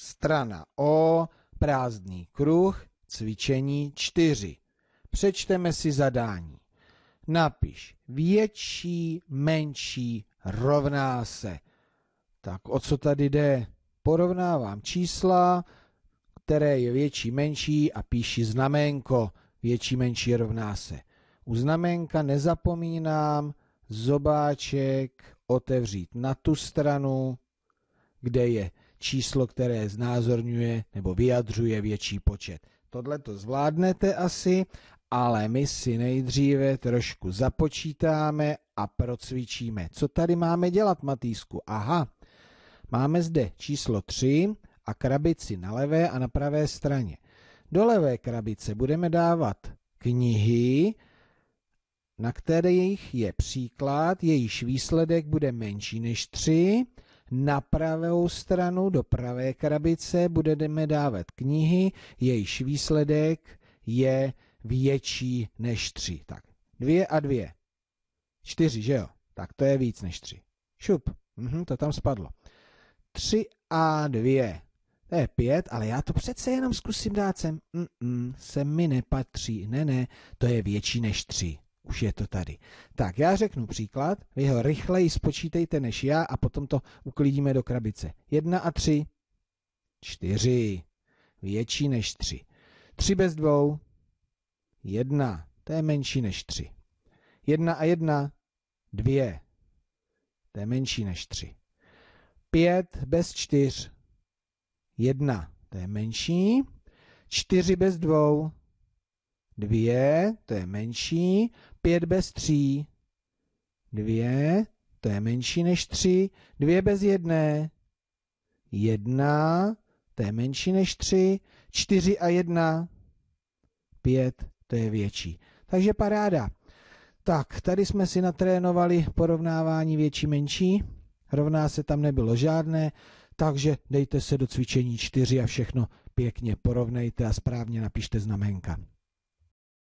strana O, prázdný kruh, cvičení 4. Přečteme si zadání. Napiš větší, menší, rovná se. Tak o co tady jde? Porovnávám čísla, které je větší, menší a píši znamenko. Větší, menší rovná se. U znamenka nezapomínám zobáček otevřít na tu stranu, kde je číslo, které znázorňuje nebo vyjadřuje větší počet. Tohle to zvládnete asi, ale my si nejdříve trošku započítáme a procvičíme. Co tady máme dělat, Matýsku? Aha, máme zde číslo 3 a krabici na levé a na pravé straně. Do levé krabice budeme dávat knihy, na kterých je příklad, jejíž výsledek bude menší než 3 na pravou stranu do pravé krabice budeme dávat knihy, jejíž výsledek je větší než tři. Tak, dvě a dvě. čtyři, že jo? Tak to je víc než tři. Šup, mhm, to tam spadlo. Tři a dvě. To je pět, ale já to přece jenom zkusím dát sem. Mm-mm, se mi nepatří. Ne, ne, to je větší než tři už je to tady. Tak, já řeknu příklad, vy ho rychleji spočítejte než já a potom to uklidíme do krabice. Jedna a tři, čtyři, větší než tři. Tři bez dvou, jedna, to je menší než tři. Jedna a jedna, dvě, to je menší než tři. Pět bez čtyř, jedna, to je menší. Čtyři bez dvou, dvě, to je menší, pět bez 3, dvě, to je menší než tři, dvě bez jedné, jedna, to je menší než tři, čtyři a jedna, pět, to je větší. Takže paráda. Tak, tady jsme si natrénovali porovnávání větší menší, rovná se tam nebylo žádné, takže dejte se do cvičení 4 a všechno pěkně porovnejte a správně napište znamenka.